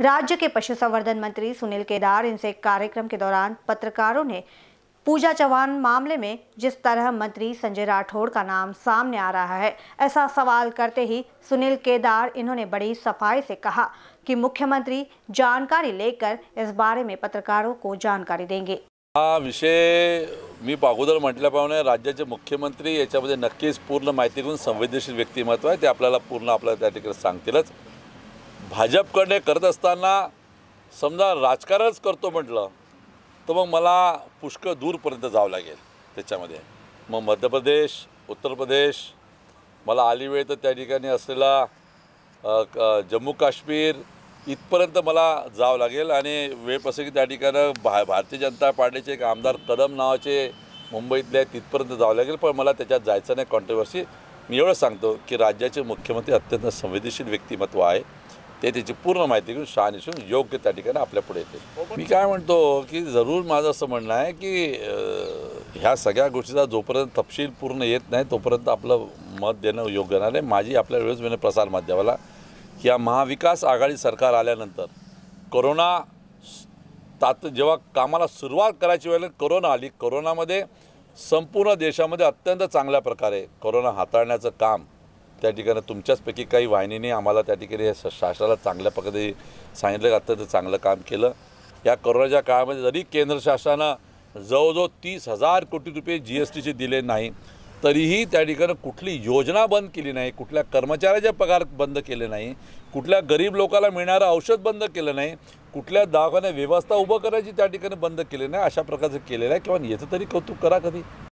राज्य के पशु संवर्धन मंत्री सुनील केदार इनसे कार्यक्रम के दौरान पत्रकारों ने पूजा चव्हाण मामले में जिस तरह मंत्री संजय राठौड़ का नाम सामने आ रहा है ऐसा सवाल करते ही सुनील केदार इन्होंने बड़ी सफाई से कहा कि मुख्यमंत्री जानकारी लेकर इस बारे में पत्रकारों को जानकारी देंगे हा विषय मी पागोदर म्हटल्याप्रमाणे राज्याचे मुख्यमंत्री याच्यामध्ये नक्कीच पूर्ण माहिती घेऊन संवेदनशील व्यक्तिमत्व आहे ते आपल्याला पूर्ण आपल्याला त्या ठिकाणी सांगतीलच भाजपकडे करत असताना समजा राजकारणच करतो म्हटलं तर मग मला पुष्कळ दूरपर्यंत जावं लागेल त्याच्यामध्ये मग मध्य प्रदेश उत्तर प्रदेश मला आली वेळ तर त्या ठिकाणी असलेला जम्मू काश्मीर इथपर्यंत मला जावं लागेल आणि की त्या ठिकाणं भा भारतीय जनता पार्टीचे एक आमदार कदम नावाचे मुंबईतले तिथपर्यंत जावं लागेल पण मला त्याच्यात जायचं नाही कॉन्ट्रवर्सी मी एवढं सांगतो की राज्याचे मुख्यमंत्री अत्यंत संवेदनशील व्यक्तिमत्व आहे ते त्याची पूर्ण माहिती घेऊन शहानिशून योग्य त्या ठिकाणी आपल्या पुढे येते हो, मी काय म्हणतो की जरूर माझं असं म्हणणं आहे की ह्या सगळ्या गोष्टीचा जोपर्यंत तपशील पूर्ण येत नाही तोपर्यंत आपलं मत देणं योग्य नाही माझी आपल्या वेळेस म्हणजे प्रसारमाध्यमाला की या महाविकास आघाडी सरकार आल्यानंतर करोना तात जेव्हा कामाला सुरुवात करायची वेळेला करोना आली करोनामध्ये संपूर्ण देशामध्ये अत्यंत चांगल्या प्रकारे करोना हाताळण्याचं काम त्या ठिकाणी तुमच्याचपैकी काही वाहिनीने आम्हाला त्या ठिकाणी शासनाला चांगल्या पद्धतीने सांगितलं जातं तर चांगलं काम केलं या करोनाच्या काळामध्ये जरी केंद्र शासनानं जवळजवळ तीस हजार कोटी रुपये जी एस टीचे दिले नाही तरीही त्या ठिकाणी कुठली योजना बंद केली नाही कुठल्या कर्मचाऱ्याचे पगार बंद केले नाही कुठल्या गरीब लोकाला मिळणारं औषध बंद केलं नाही कुठल्या दवाखान्या व्यवस्था उभं करायची त्या ठिकाणी बंद केले नाही अशा प्रकारचं केलेलं आहे किंवा येतं तरी कौतुक करा कधी